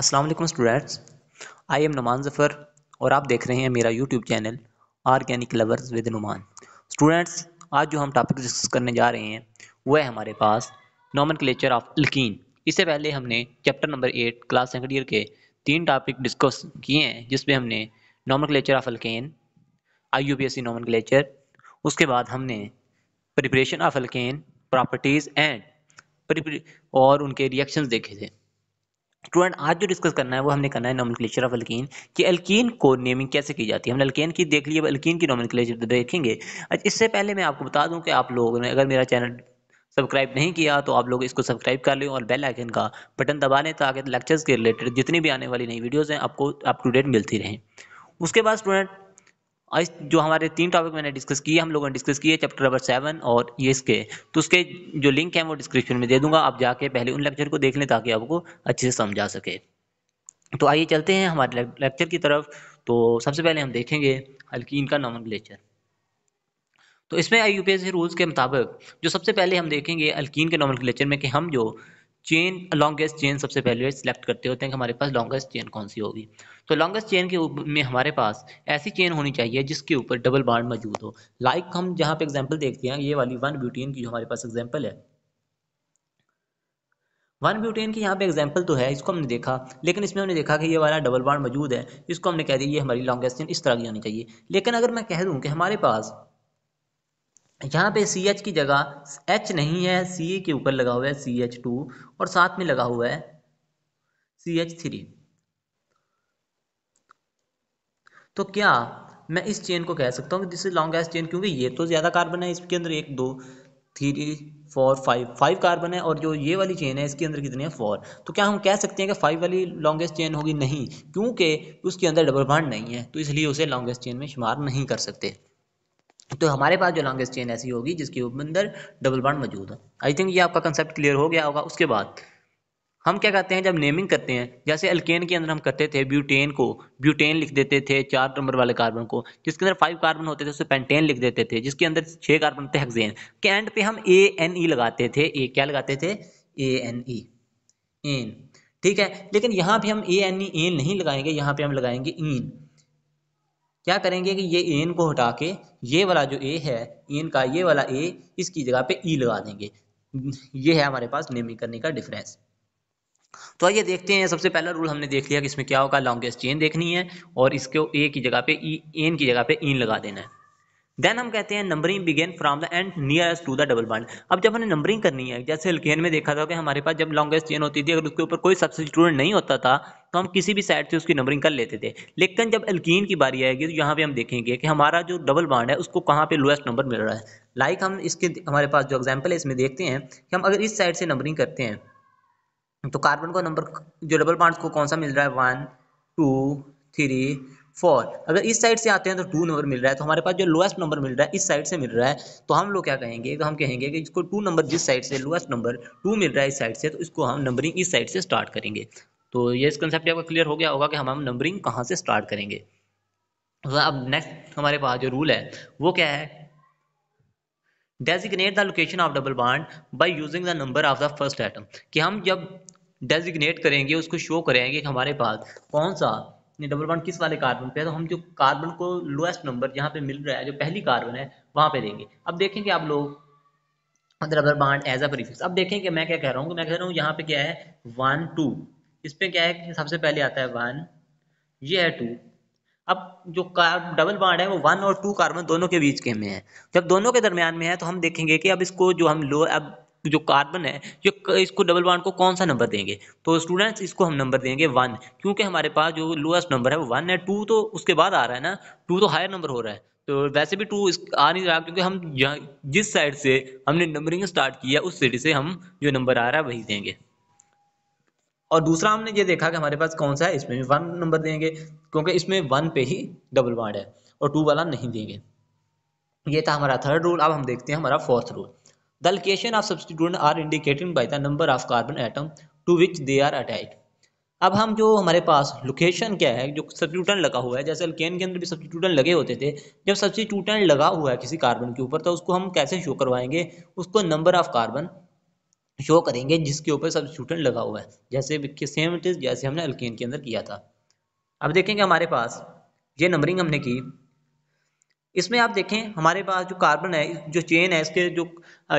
अस्सलाम वालेकुम students I am Numan Zafar और आप देख रहे हैं मेरा YouTube channel organic lovers with Numan students आज जो हम टॉपिक डिस्कस करने जा रहे हैं वह है हमारे पास नॉमन क्लेचर ऑफ लकीन इससे पहले हमने chapter number eight class second year के तीन टॉपिक डिस्कस किए हैं जिसमें हमने nomenclature of alkane I U P S C nomenclature उसके बाद हमने preparation of alkane properties and और उनके रिएक्शंस देखे थे स्टूडेंट तो आज जो डिस्कस करना है वो हमने करना है नॉमिनक्लेचर ऑफ अल्कीन कि अल्कीन को नेमिंग कैसे की जाती है हमने अल्कीन की देख ली अब अल्कीन की नॉमिनक्लेचर देखेंगे अच्छा इससे पहले मैं आपको बता दूं कि आप लोगों ने अगर मेरा चैनल सब्सक्राइब नहीं किया तो आप लोग इसको सब्सक्राइब कर लें और बेल आइकन का बटन दबा लें ताकि लेक्चर्स के रिलेटेड जितनी भी आने वाली नई वीडियोज़ हैं आपको अप टू डेट मिलती रहें उसके बाद स्टूडेंट इस जो हमारे तीन टॉपिक मैंने डिस्कस किए हम लोगों ने डिस्कस किए चैप्टर नंबर सेवन और ये इसके तो उसके जो लिंक है वो डिस्क्रिप्शन में दे दूंगा आप जाके पहले उन लेक्चर को देख लें ताकि आपको अच्छे से समझा सके तो आइए चलते हैं हमारे लेक्चर की तरफ तो सबसे पहले हम देखेंगे हल्कीन का नॉमन तो इसमें आई से रूल्स के मुताबिक जो सबसे पहले हम देखेंगे अल्कीन के नॉमन में कि हम जो चेन लॉन्गेस्ट चेन सबसे पहले सिलेक्ट करते होते हैं कि हमारे पास लॉन्गेस्ट चेन कौन सी होगी तो लॉन्गेस्ट चेन के में हमारे पास ऐसी चेन होनी चाहिए जिसके ऊपर डबल बाड मौजूद हो लाइक like हम जहाँ पे एग्जाम्पल देखते हैं ये वाली वन ब्यूटीन की जो हमारे पास एग्जाम्पल है वन ब्यूटेन की यहाँ पे एग्जाम्पल तो है इसको हमने देखा लेकिन इसमें हमने देखा कि ये वाला डबल बाड मौजूद है इसको हमने कह दिया ये हमारी लॉन्गेस्ट चेन इस तरह की होनी चाहिए लेकिन अगर मैं कह दूँ कि हमारे पास यहाँ पे सी एच की जगह एच नहीं है सी ए के ऊपर लगा हुआ है सी एच टू और साथ में लगा हुआ है सी एच थ्री तो क्या मैं इस चेन को कह सकता हूँ कि दिस इज लॉन्ग चेन क्योंकि ये तो ज़्यादा कार्बन है इसके अंदर एक दो three four five five carbon है और जो ये वाली चेन है इसके अंदर कितने हैं फोर तो क्या हम कह सकते हैं कि फाइव वाली लॉन्गेस्ट चेन होगी नहीं क्योंकि उसके अंदर डबल बाड नहीं है तो इसलिए उसे लॉन्गेस्ट चेन में शुमार नहीं कर सकते तो हमारे पास जो लॉन्गेस्ट चेन ऐसी होगी जिसके अंदर डबल बॉन्ड मौजूद है आई थिंक ये आपका कंसेप्ट क्लियर हो गया होगा उसके बाद हम क्या कहते हैं जब नेमिंग करते हैं जैसे अल्केन के अंदर हम करते थे ब्यूटेन को ब्यूटेन लिख देते थे चार नंबर वाले कार्बन को जिसके अंदर फाइव कार्बन होते थे उसे पेंटेन लिख देते थे जिसके अंदर छः कार्बन होते हेक्सेन के एंड पे हम ए एन ई लगाते थे ए क्या लगाते थे ए एन ई एन ठीक है लेकिन यहाँ पे हम ए एन ई एन नहीं लगाएंगे यहाँ पे हम लगाएंगे इन e क्या करेंगे कि ये एन को हटा के ये वाला जो ए है एन का ये वाला ए इसकी जगह पे ई लगा देंगे ये है हमारे पास नेमिंग करने का डिफरेंस तो आइए देखते हैं सबसे पहला रूल हमने देख लिया कि इसमें क्या होगा लॉन्गेस्ट चेन देखनी है और इसको ए की जगह पे ई एन की जगह पे इन लगा देना है देन हम कहते हैं numbering begin from the end nearest to the double bond अब जब हमें नंबरिंग करनी है जैसे हल्केन में देखा था कि हमारे पास जब लॉन्गेस्ट चेन होती थी अगर उसके ऊपर कोई स्टूडेंट नहीं होता था तो हम किसी भी साइड से उसकी नंबरिंग कर लेते थे लेकिन जब एल्कीन की बारी आएगी तो यहाँ पे हम देखेंगे कि हमारा जो डबल बॉन्ड है उसको कहाँ पे लोएस्ट नंबर मिल रहा है लाइक like हम इसके हमारे पास जो एग्जाम्पल है इसमें देखते हैं कि हम अगर इस साइड से नंबरिंग करते हैं तो कार्बन का नंबर जो डबल बॉन्ड को कौन सा मिल रहा है वन टू थ्री फोर अगर इस साइड से आते हैं तो टू नंबर मिल रहा है तो हमारे पास जो लोएस्ट नंबर मिल रहा है इस साइड से मिल रहा है तो हम लोग क्या कहेंगे तो हम कहेंगे कि इसको टू नंबर जिस साइड से लोएस्ट नंबर टू मिल रहा है इस साइड से तो इसको हम नंबरिंग इस साइड से स्टार्ट करेंगे तो ये इस कंसेप्ट आपका क्लियर हो गया होगा कि हम हम नंबरिंग कहाँ से स्टार्ट करेंगे तो अब नेक्स्ट हमारे पास जो रूल है वो क्या है designate the location of double bond by using the number of the first atom कि हम जब डेजिग्नेट करेंगे उसको शो करेंगे कि हमारे पास कौन सा डबल बॉन्ड किस वाले कार्बन पे है तो हम जो कार्बन को लोएस्ट नंबर यहाँ पे मिल रहा है जो पहली कार्बन है वहाँ पे देंगे अब देखेंगे आप लोग double bond as a prefix अब देखेंगे मैं क्या कह रहा हूँ मैं कह रहा हूँ यहाँ पे क्या है वन टू इस पे क्या है सबसे पहले आता है वन ये है टू अब जो डबल बॉन्ड है वो वन और टू कार्बन दोनों के बीच के में है जब दोनों के दरमियान में है तो हम देखेंगे कि अब इसको जो हम लो अब जो कार्बन है जो इसको डबल बॉन्ड को कौन सा नंबर देंगे तो स्टूडेंट्स इसको हम नंबर देंगे वन क्योंकि हमारे पास जो लोएस्ट नंबर है वो वन है टू तो उसके बाद आ रहा है ना टू तो हायर नंबर हो रहा है तो वैसे भी टू आ नहीं रहा क्योंकि हम जिस साइड से हमने नंबरिंग स्टार्ट किया उस साइड से हम जो नंबर आ रहा है वही देंगे और दूसरा हमने ये देखा कि हमारे पास कौन सा है इसमें भी वन नंबर देंगे क्योंकि इसमें वन पे ही डबल बॉन्ड है और टू वाला नहीं देंगे ये था हमारा थर्ड रूल अब हम देखते हैं हमारा fourth rule The location of substituent are indicated by the number of carbon atom to which they are attached. अब हम जो हमारे पास लोकेशन क्या है जो सब्सिट्यूटन लगा हुआ है जैसे अल्केन के अंदर भी सब्सिट्यूटन लगे होते थे जब सब्सिट्यूटन लगा हुआ है किसी कार्बन के ऊपर तो उसको हम कैसे शो करवाएंगे उसको नंबर ऑफ कार्बन शो करेंगे जिसके ऊपर सब्सिट्यूटन लगा हुआ है जैसे सेम जैसे हमने अल्केन के अंदर किया था अब देखेंगे हमारे पास ये नंबरिंग हमने की इसमें आप देखें हमारे पास जो कार्बन है जो चेन है इसके जो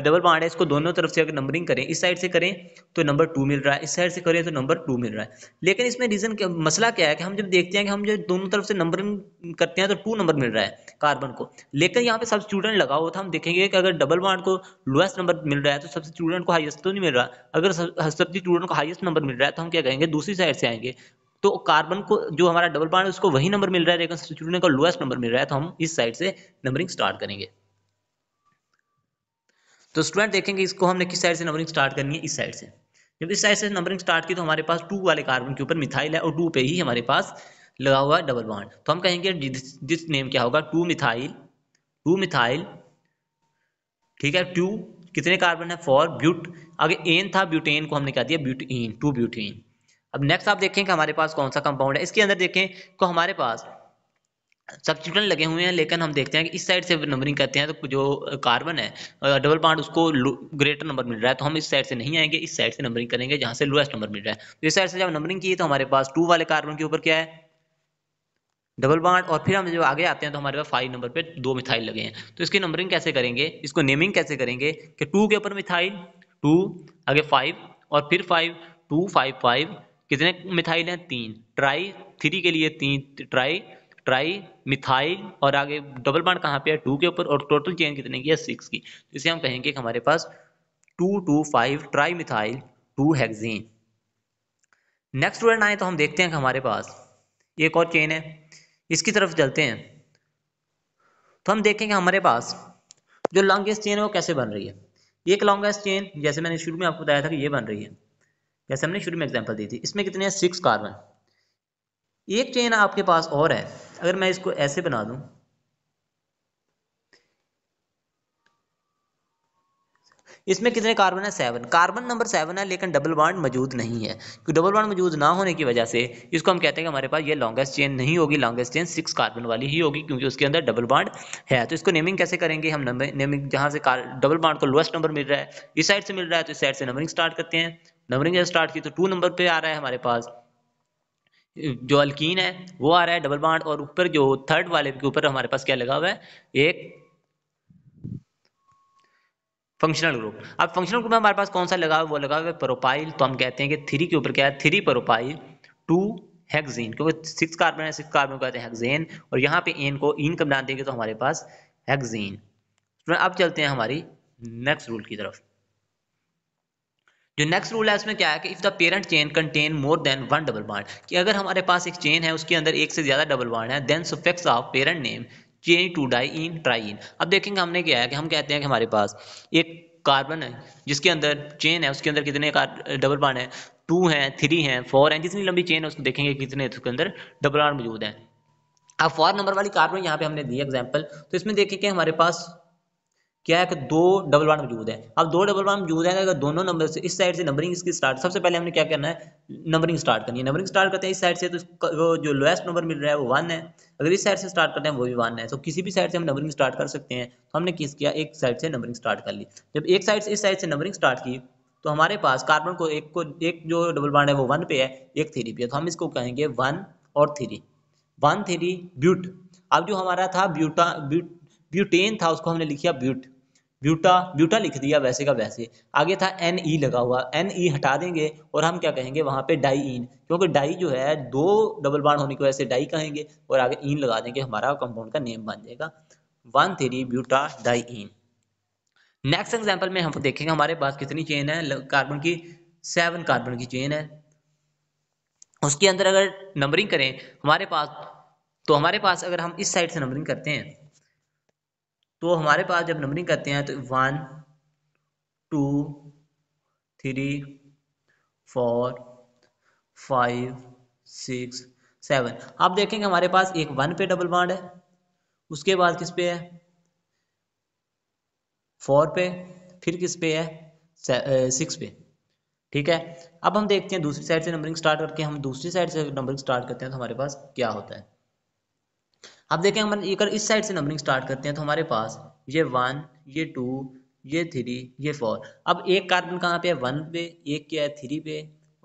डबल बाड है इसको दोनों तरफ से अगर नंबरिंग करें इस साइड से करें तो नंबर टू मिल रहा है इस साइड से करें तो नंबर टू मिल रहा है लेकिन इसमें रीज़न क्या मसला क्या है कि हम जब देखते हैं कि हम जब दोनों तरफ से नंबरिंग करते हैं तो टू नंबर मिल रहा है कार्बन को लेकिन यहाँ पे सब स्टूडेंट लगा हुआ था हम देखेंगे कि अगर डबल बाड को लोएस्ट नंबर मिल रहा है तो सब स्टूडेंट को हाइएस्ट तो नहीं मिल रहा अगर सब स्टूडेंट को हाइएस्ट नंबर मिल रहा है तो हम क्या कहेंगे दूसरी साइड से आएंगे तो कार्बन को जो हमारा डबल बॉन्ड है उसको वही नंबर मिल रहा है लेकिन का लोएस्ट नंबर मिल रहा है तो हम इस साइड से नंबरिंग स्टार्ट करेंगे तो स्टूडेंट देखेंगे इसको हमने किस साइड से नंबरिंग स्टार्ट करनी है इस साइड से जब इस साइड से नंबरिंग स्टार्ट की तो हमारे पास टू वाले कार्बन के ऊपर मिथाइल है और टू पे ही हमारे पास लगा हुआ है डबल बॉन्ड तो हम कहेंगे जिस नेम क्या होगा टू मिथाइल टू मिथाइल ठीक है टू कितने कार्बन है फॉर ब्यूट आगे एन था ब्यूटेन को हमने क्या दिया ब्यूटीन टू ब्यूटीन अब नेक्स्ट आप देखें कि हमारे पास कौन सा कंपाउंड है इसके अंदर देखें को हमारे पास सब्सिट्यूट लगे हुए हैं लेकिन हम देखते हैं कि इस साइड से नंबरिंग करते हैं तो जो कार्बन है डबल पॉइंट उसको ग्रेटर नंबर मिल रहा है तो हम इस साइड से नहीं आएंगे इस साइड से नंबरिंग करेंगे जहां से लोएस्ट नंबर मिल रहा है तो इस साइड से जब नंबरिंग की तो हमारे पास टू वाले कार्बन के ऊपर क्या है डबल बॉन्ड और फिर हम जो आगे आते हैं तो हमारे पास फाइव नंबर पे दो मिथाइल लगे हैं तो इसकी नंबरिंग कैसे करेंगे इसको नेमिंग कैसे करेंगे कि टू के ऊपर मिथाइल टू आगे फाइव और फिर फाइव टू फाइव फाइव कितने मिथाइल हैं तीन ट्राई थ्री के लिए तीन ट्राई ट्राई मिथाइल और आगे डबल बाड कहाँ पे है टू के ऊपर और टोटल चेन कितने की है सिक्स की तो इसे हम कहेंगे कि हमारे पास two two five tri methyl two hexene next word आए तो हम देखते हैं कि हमारे पास एक और चेन है इसकी तरफ चलते हैं तो हम देखेंगे हमारे पास जो लॉन्गेस्ट चेन है वो कैसे बन रही है एक लॉन्गेस्ट चेन जैसे मैंने शुरू में आपको बताया था कि ये बन रही है जैसे हमने शुरू में एग्जाम्पल दी थी इसमें कितने हैं सिक्स कार्बन एक चेन आपके पास और है अगर मैं इसको ऐसे बना दूं इसमें कितने कार्बन है सेवन कार्बन नंबर सेवन है लेकिन डबल बॉन्ड मौजूद नहीं है क्योंकि डबल बॉन्ड मौजूद ना होने की वजह से इसको हम कहते हैं कि हमारे पास ये लॉन्गेस्ट चेन नहीं होगी लॉन्गेस्ट चेन सिक्स कार्बन वाली ही होगी क्योंकि उसके अंदर डबल बाड है तो इसको नेमिंग कैसे करेंगे हम नेमिंग जहाँ से डबल बाड को लोएस्ट नंबर मिल रहा है इस साइड से मिल रहा है तो इस साइड से नंबरिंग स्टार्ट करते हैं नंबरिंग स्टार्ट की तो टू नंबर पे आ रहा है हमारे पास जो अल्कीन है वो आ रहा है डबल बाड और ऊपर जो थर्ड वाले के ऊपर हमारे पास क्या लगा हुआ है एक फंक्शनल ग्रुप अब फंक्शनल ग्रुप में हमारे पास कौन सा लगा हुआ वो लगा हुआ है प्रोपाइल तो हम कहते हैं कि थ्री के ऊपर क्या है थ्री प्रोपाइल टू हेक्सेन क्योंकि सिक्स कार्बन है सिक्स कार्बन को कहते हैं हेक्सेन और यहाँ पे एन को इन कम डाल देंगे तो हमारे पास हेक्सेन तो अब चलते हैं हमारी नेक्स्ट रूल की तरफ जो नेक्स्ट रूल है इसमें क्या है कि if the parent chain contain more than one double bond कि अगर हमारे पास एक चेन है उसके अंदर एक से ज़्यादा डबल बॉन्ड है then suffix of parent name chain two diene triene अब देखेंगे हमने क्या है कि हम कहते हैं कि हमारे पास एक कार्बन है जिसके अंदर चेन है उसके अंदर कितने डबल बॉन्ड है टू हैं थ्री हैं फोर हैं जितनी लंबी चेन है उसको देखेंगे कितने उसके अंदर डबल बॉन्ड मौजूद हैं अब फोर नंबर वाली कार्बन यहाँ पे हमने दी एग्जाम्पल तो इसमें देखें कि हमारे पास क्या है दो डबल वन मौजूद है अब दो डबल वन मौजूद है अगर दोनों नंबर से इस साइड से नंबरिंग इसकी स्टार्ट सबसे पहले हमने क्या करना है नंबरिंग स्टार्ट करनी है नंबरिंग स्टार्ट करते हैं इस साइड से तो वो जो लोएस्ट नंबर मिल रहा है वो वन है अगर इस साइड से स्टार्ट करते हैं वो भी वन है तो किसी भी साइड से हम नंबरिंग स्टार्ट कर सकते हैं तो हमने किस किया एक साइड से नंबरिंग स्टार्ट कर ली जब एक साइड से इस साइड से नंबरिंग स्टार्ट की तो हमारे पास कार्बन को एक को एक जो डबल बॉन्ड है वो वन पे है एक थ्री पे है तो हम इसको कहेंगे वन और थ्री वन थ्री ब्यूट अब जो हमारा था ब्यूटा ब्यूट ब्यूटेन था उसको हमने लिखा ब्यूट ब्यूटा ब्यूटा लिख दिया वैसे का वैसे आगे था एन ई e लगा हुआ एन ई e हटा देंगे और हम क्या कहेंगे वहाँ पे डाई इन क्योंकि डाई जो है दो डबल बाड होने की वजह से डाई कहेंगे और आगे इन लगा देंगे हमारा कंपाउंड का नेम बन जाएगा one three buta diene next example में हम देखेंगे हमारे पास कितनी चेन है कार्बन की सेवन कार्बन की चेन है उसके अंदर अगर नंबरिंग करें हमारे पास तो हमारे पास अगर हम इस साइड से नंबरिंग करते हैं तो हमारे पास जब नंबरिंग करते हैं तो one two three four five six seven आप देखेंगे हमारे पास एक वन पे डबल बाड है उसके बाद किस पे है फोर पे फिर किस पे है सिक्स पे ठीक है अब हम देखते हैं दूसरी साइड से नंबरिंग स्टार्ट करके हम दूसरी साइड से नंबरिंग स्टार्ट करते हैं तो हमारे पास क्या होता है अब देखें हम अगर इस साइड से नंबरिंग स्टार्ट करते हैं तो हमारे पास ये वन ये टू ये थ्री ये फोर अब एक कार्बन कहाँ पे है वन पे एक क्या है थ्री पे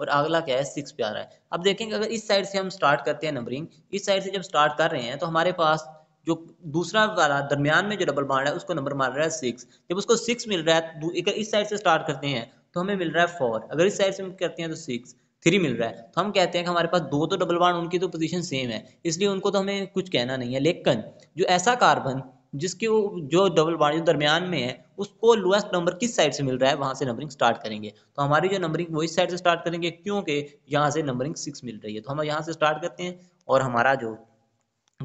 और अगला क्या है सिक्स पे आ रहा है अब देखेंगे अगर इस साइड से हम स्टार्ट करते हैं नंबरिंग इस साइड से जब स्टार्ट कर रहे हैं तो हमारे पास जो दूसरा वाला दरमियान में जो डबल बाड है उसको नंबर मार रहा है सिक्स जब उसको सिक्स मिल रहा है अगर इस साइड से स्टार्ट करते हैं तो हमें मिल रहा है फोर अगर इस साइड से हम करते हैं तो सिक्स थ्री मिल रहा है तो हम कहते हैं कि हमारे पास दो तो डबल बॉन्ड उनकी तो पोजीशन सेम है इसलिए उनको तो हमें कुछ कहना नहीं है लेकिन जो ऐसा कार्बन जिसके वो जो डबल बॉन्ड जो दरमियान में है उसको लोएस्ट नंबर किस साइड से मिल रहा है वहाँ से नंबरिंग स्टार्ट करेंगे तो हमारी जो नंबरिंग वो इस साइड से स्टार्ट करेंगे क्योंकि यहाँ से नंबरिंग सिक्स मिल रही है तो हम यहाँ से स्टार्ट करते हैं और हमारा जो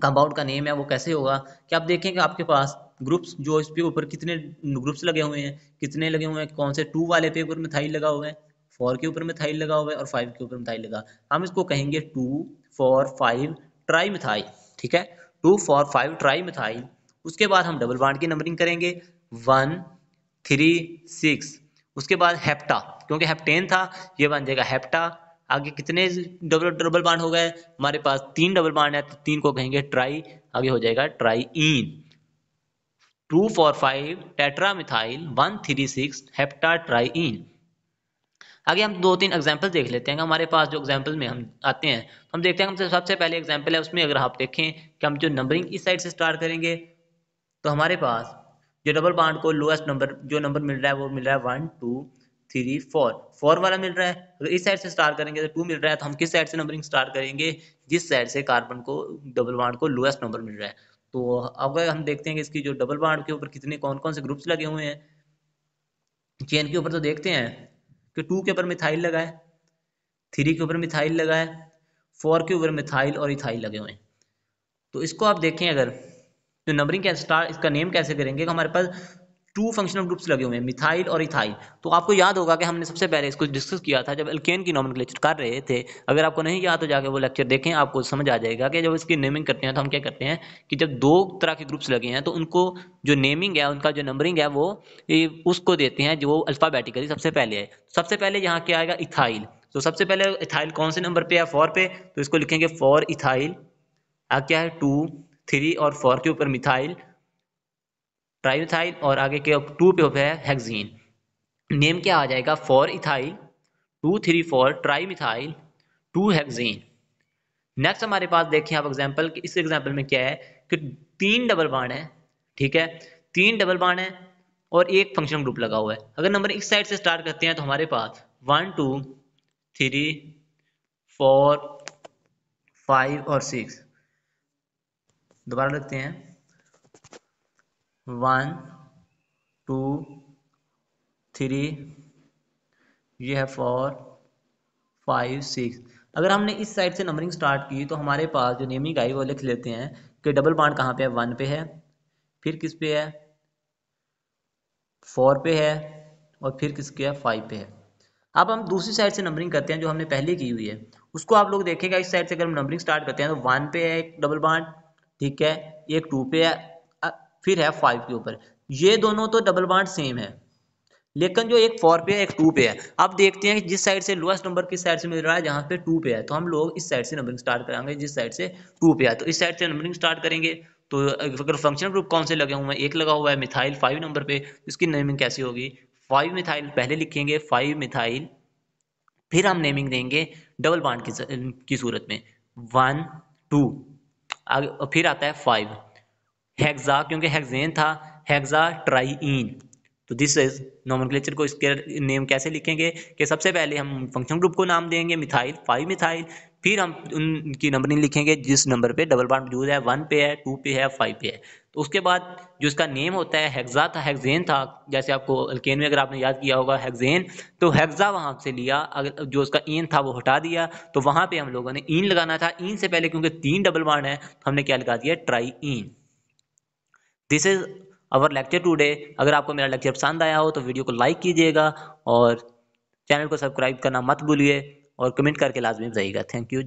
कंपाउंड का नेम है वो कैसे होगा कि आप देखें कि आपके पास ग्रुप्स जो इसके ऊपर कितने ग्रुप्स लगे हुए हैं कितने लगे हुए हैं कौन से टू वाले पे में थाई लगा हुआ है फोर के ऊपर मिथाइल लगा हुआ है और फाइव के ऊपर मिथाइल लगा हम इसको कहेंगे two four five tri methyl ठीक है two four five tri methyl उसके बाद हम डबल बाड की नंबरिंग करेंगे वन थ्री सिक्स उसके बाद हेप्टा क्योंकि हेप्टेन था ये बन जाएगा हेप्टा आगे कितने डबल डबल बाड हो गए हमारे पास तीन डबल बाड है तो तीन को कहेंगे ट्राई आगे हो जाएगा triene two four five tetra methyl one three six hepta triene आगे हम दो तीन एग्जाम्पल देख लेते हैं हमारे पास जो एग्जाम्पल में हम आते हैं तो हम देखते हैं हम सबसे पहले एग्जाम्पल है उसमें अगर आप देखें कि हम जो नंबरिंग इस साइड से स्टार्ट करेंगे तो हमारे पास जो डबल बाड को लोएस्ट नंबर जो नंबर मिल रहा है वो मिल रहा है one two three four four वाला मिल रहा है अगर इस साइड से स्टार्ट करेंगे तो टू मिल रहा है तो हम किस साइड से नंबरिंग स्टार्ट करेंगे जिस साइड से कार्बन को डबल बाड को लोएस्ट नंबर मिल रहा है तो अब हम देखते हैं कि इसकी जो डबल बाड के ऊपर कितने कौन कौन से ग्रुप्स लगे हुए हैं चेन के ऊपर तो देखते हैं कि टू के ऊपर मिथाइल लगा है थ्री के ऊपर मिथाइल लगा है फोर के ऊपर मिथाइल और इथाइल लगे हुए हैं तो इसको आप देखें अगर तो नंबरिंग कैसे स्टार इसका नेम कैसे करेंगे हमारे पास टू फंक्शनल ग्रुप्स लगे हुए हैं मिथाइल और इथाइल तो आपको याद होगा कि हमने सबसे पहले इसको डिस्कस किया था जब एल्केन की नॉमन कर रहे थे अगर आपको नहीं याद तो जाके वो लेक्चर देखें आपको समझ आ जाएगा कि जब इसकी नेमिंग करते हैं तो हम क्या करते हैं कि जब दो तरह के ग्रुप्स लगे हैं तो उनको जो नेमिंग है उनका जो नंबरिंग है वो उसको देते हैं जो अल्फ़ाबेटिकली सबसे पहले है सबसे पहले यहाँ क्या आएगा इथाइल तो सबसे पहले इथाइल कौन से नंबर पे है फोर पे तो इसको लिखेंगे फोर इथाइल क्या है टू थ्री और फोर के ऊपर मिथाइल ट्राइथाइल और आगे के टू पे है हेक्सीन नेम क्या आ जाएगा four ethyl two three four trimethyl two hexene next हमारे पास देखें आप एग्जाम्पल इस एग्जाम्पल में क्या है कि तीन डबल बाण है ठीक है तीन डबल बाण है और एक फंक्शन ग्रुप लगा हुआ है अगर नंबर इस साइड से स्टार्ट करते हैं तो हमारे पास one two three four five और सिक्स दोबारा लगते हैं वन टू थ्री ये है फोर फाइव सिक्स अगर हमने इस साइड से नंबरिंग स्टार्ट की तो हमारे पास जो नेमिंग आई वो लिख लेते हैं कि डबल बाड कहाँ पे है वन पे है फिर किस पे है फोर पे है और फिर किसके है फाइव पे है अब हम दूसरी साइड से नंबरिंग करते हैं जो हमने पहले की हुई है उसको आप लोग देखेगा इस साइड से अगर हम नंबरिंग स्टार्ट करते हैं तो वन पे है एक डबल बाड ठीक है एक टू पे है फिर है फाइव के ऊपर ये दोनों तो डबल बाड सेम है लेकिन जो एक फोर पे है एक टू पे है अब देखते हैं जिस साइड से लोएस्ट नंबर किस साइड से मिल रहा है जहाँ पे टू पे है तो हम लोग इस साइड से नंबरिंग स्टार्ट कराएंगे जिस साइड से टू पे है तो इस साइड से नंबरिंग स्टार्ट करेंगे तो अगर फंक्शन ग्रुप कौन से लगे हुए हैं एक लगा हुआ है मिथाइल फाइव नंबर पे इसकी नेमिंग कैसी होगी फाइव मिथाइल पहले लिखेंगे फाइव मिथाइल फिर हम नेमिंग देंगे डबल बाड की सूरत में वन टू फिर आता है फाइव हैग्जा क्योंकि हेगजेन था ट्राई ट्राइन तो दिस इज नोमनक्लेचर को इसके नेम कैसे लिखेंगे कि सबसे पहले हम फंक्शन ग्रुप को नाम देंगे मिथाइल फाइव मिथाइल फिर हम उनकी नंबर नहीं लिखेंगे जिस नंबर पे डबल बॉन्ड मौजूद है वन पे है टू पे है फाइव पे है तो उसके बाद जो इसका नेम होता है हेक्सा था हेगजेन था जैसे आपको अल्केन में अगर आपने याद किया होगा हेगजेन तो हेक्सा वहाँ से लिया अगर जो उसका इन था वो हटा दिया तो वहाँ पे हम लोगों ने इन लगाना था इन से पहले क्योंकि तीन डबल बॉन्ड है तो हमने क्या लगा दिया triene this is our lecture today अगर आपको मेरा लेक्चर पसंद आया हो तो वीडियो को लाइक कीजिएगा और चैनल को सब्सक्राइब करना मत भूलिए और कमेंट करके लाजमी बताइएगा थैंक यू